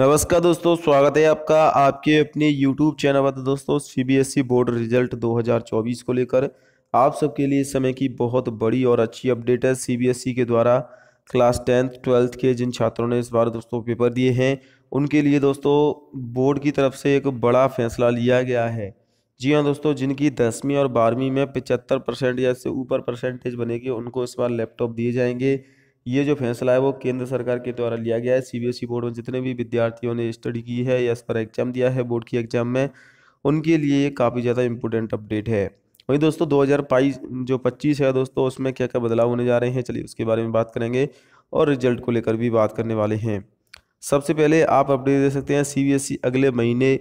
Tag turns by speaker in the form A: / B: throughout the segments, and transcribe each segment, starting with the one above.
A: नमस्कार दोस्तों स्वागत है आपका आपके अपने YouTube चैनल पर तो दोस्तों सीबीएसई बोर्ड रिजल्ट 2024 को लेकर आप सबके लिए इस समय की बहुत बड़ी और अच्छी अपडेट है सीबीएसई e के द्वारा क्लास टेंथ ट्वेल्थ के जिन छात्रों ने इस बार दोस्तों पेपर दिए हैं उनके लिए दोस्तों बोर्ड की तरफ से एक बड़ा फैसला लिया गया है जी हाँ दोस्तों जिनकी दसवीं और बारहवीं में पचहत्तर परसेंट या इससे ऊपर परसेंटेज बनेगी उनको इस बार लैपटॉप दिए जाएंगे ये जो फैसला है वो केंद्र सरकार के द्वारा लिया गया है सीबीएसई बोर्ड e में जितने भी विद्यार्थियों ने स्टडी की है या इस पर एग्जाम दिया है बोर्ड की एग्जाम में उनके लिए ये काफ़ी ज़्यादा इम्पोर्टेंट अपडेट है वहीं दोस्तों दो हज़ार जो पच्चीस है दोस्तों उसमें क्या क्या बदलाव होने जा रहे हैं चलिए उसके बारे में बात करेंगे और रिजल्ट को लेकर भी बात करने वाले हैं सबसे पहले आप अपडेट दे सकते हैं सी e अगले महीने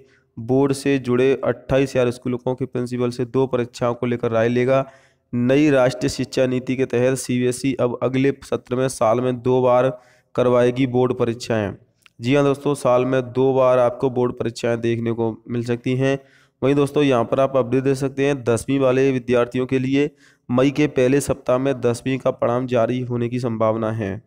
A: बोर्ड से जुड़े अट्ठाईस हजार स्कूलों के प्रिंसिपल से दो परीक्षाओं को लेकर राय लेगा नई राष्ट्रीय शिक्षा नीति के तहत सी e अब अगले सत्र में साल में दो बार करवाएगी बोर्ड परीक्षाएं जी हाँ दोस्तों साल में दो बार आपको बोर्ड परीक्षाएं देखने को मिल सकती हैं वहीं दोस्तों यहाँ पर आप अपडेट दे सकते हैं दसवीं वाले विद्यार्थियों के लिए मई के पहले सप्ताह में दसवीं का परिणाम जारी होने की संभावना है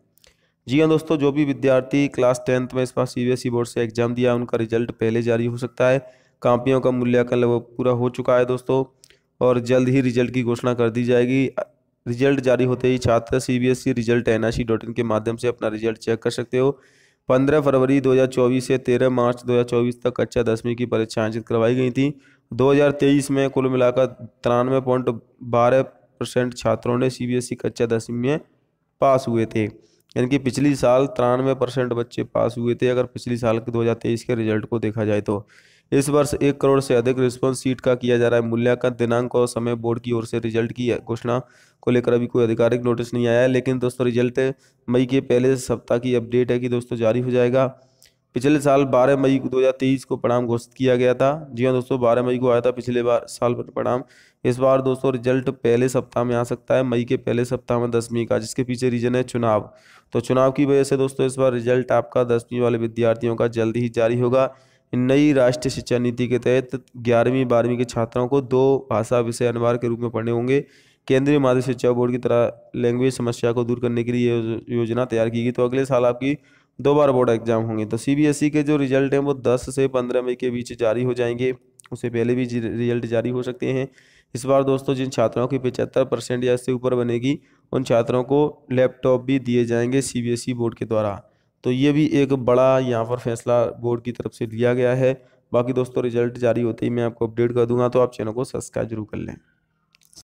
A: जी हाँ दोस्तों जो भी विद्यार्थी क्लास टेंथ में इस बार सीबीएसई e बोर्ड से एग्ज़ाम दिया उनका रिजल्ट पहले जारी हो सकता है कापियों का मूल्यांकन लगभग पूरा हो चुका है दोस्तों और जल्द ही रिजल्ट की घोषणा कर दी जाएगी रिजल्ट जारी होते ही छात्र C B S E result एनाशी डॉट इन के माध्यम से अपना रिजल्ट चेक कर सकते हो पंद्रह फरवरी 2024 से 13 मार्च 2024 तक कक्षा दसवीं की परीक्षा आयोजित करवाई गई थी 2023 में कुल मिलाकर तिरानवे पॉइंट बारह परसेंट छात्रों ने सी बी एस ई कक्षा दसवीं में पास हुए थे यानी कि पिछली साल तिरानवे परसेंट बच्चे पास हुए थे अगर पिछली साल के 2023 के रिजल्ट को देखा जाए तो इस वर्ष एक करोड़ से अधिक रिस्पॉन्स सीट का किया जा रहा है मूल्यांकन दिनांक और समय बोर्ड की ओर से रिजल्ट की घोषणा को लेकर अभी कोई आधिकारिक नोटिस नहीं आया है लेकिन दोस्तों रिजल्ट मई के पहले सप्ताह की अपडेट है कि दोस्तों जारी हो जाएगा पिछले साल 12 मई 2023 को परिणाम घोषित किया गया था जी हाँ दोस्तों 12 मई को आया था पिछले बार साल पर परिणाम इस बार दोस्तों रिजल्ट पहले सप्ताह में आ सकता है मई के पहले सप्ताह में दसवीं का जिसके पीछे रीजन है चुनाव तो चुनाव की वजह से दोस्तों इस बार रिजल्ट आपका दसवीं वाले विद्यार्थियों का जल्दी ही जारी होगा नई राष्ट्रीय शिक्षा नीति के तहत ग्यारहवीं बारहवीं के छात्रों को दो भाषा विषय अनिवार्य के रूप में पढ़ने होंगे केंद्रीय माध्यमिक शिक्षा बोर्ड की तरह लैंग्वेज समस्या को दूर करने के लिए योजना तैयार की गई तो अगले साल आपकी दो बार बोर्ड एग्जाम होंगे तो सीबीएसई e के जो रिजल्ट हैं वो 10 से 15 मई के बीच जारी हो जाएंगे उससे पहले भी रिजल्ट जारी हो सकते हैं इस बार दोस्तों जिन छात्रों की पचहत्तर परसेंट या इससे ऊपर बनेगी उन छात्रों को लैपटॉप भी दिए जाएंगे सीबीएसई e बोर्ड के द्वारा तो ये भी एक बड़ा यहाँ पर फैसला बोर्ड की तरफ से लिया गया है बाकी दोस्तों रिजल्ट जारी होते ही मैं आपको अपडेट कर दूंगा तो आप चैनल को सब्सक्राइब जरूर कर लें